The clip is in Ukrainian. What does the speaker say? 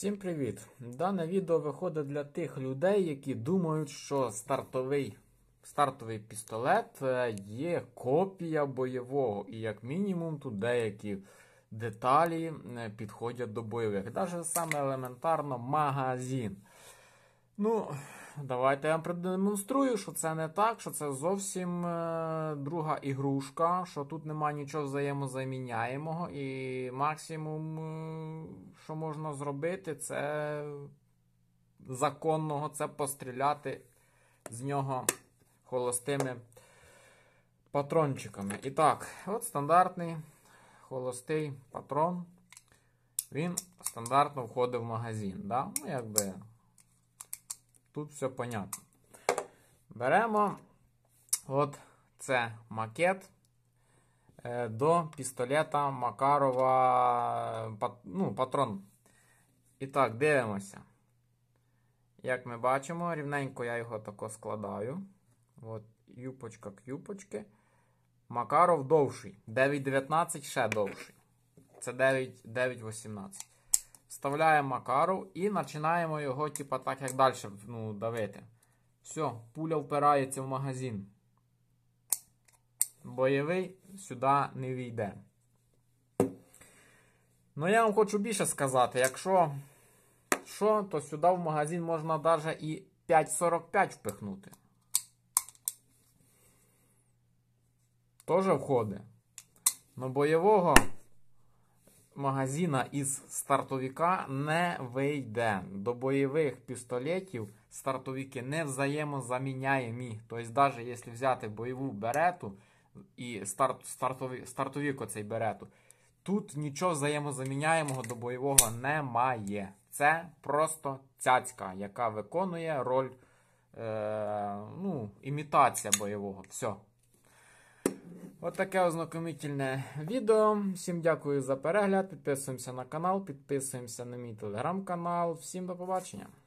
Всім привіт! Дане відео виходить для тих людей, які думають, що стартовий стартовий пістолет е, є копія бойового, і, як мінімум, тут деякі деталі е, підходять до бойових. Навіть саме елементарно магазин. Ну, давайте я вам продемонструю, що це не так, що це зовсім е, друга ігрушка, що тут нема нічого взаємозаміняємого, і максимум, е, що можна зробити, це законного це постріляти з нього холостими патрончиками. І так, от стандартний холостий патрон. Він стандартно входить в магазин. Да? Ну, якби Тут все понятно. Беремо от це макет е, до пістолета Макарова ну, патрон. І так, дивимося. Як ми бачимо, рівненько я його тако складаю. От, юпочка к юпочки. Макаров довший. 9,19 ще довший. Це 9,18. Вставляємо макару і починаємо його, типа, так як далі ну, давити. Все, пуля впирається в магазин. Бойовий сюди не війде. Ну, я вам хочу більше сказати, якщо що, то сюди в магазин можна навіть і 5,45 впихнути. Тоже входить. Ну, бойового магазина із стартовіка не вийде. До бойових пістолетів стартовіки не взаємозаміняємі. Тобто, навіть якщо взяти бойову берету і старт, стартові, стартовік оцей берету, тут нічого взаємозаміняємого до бойового немає. Це просто цяцька, яка виконує роль е, ну, імітація бойового. Все. Отаке таке ознакомительне відео. Всім дякую за перегляд. Підписуємося на канал, підписуємося на мій телеграм-канал. Всім до побачення!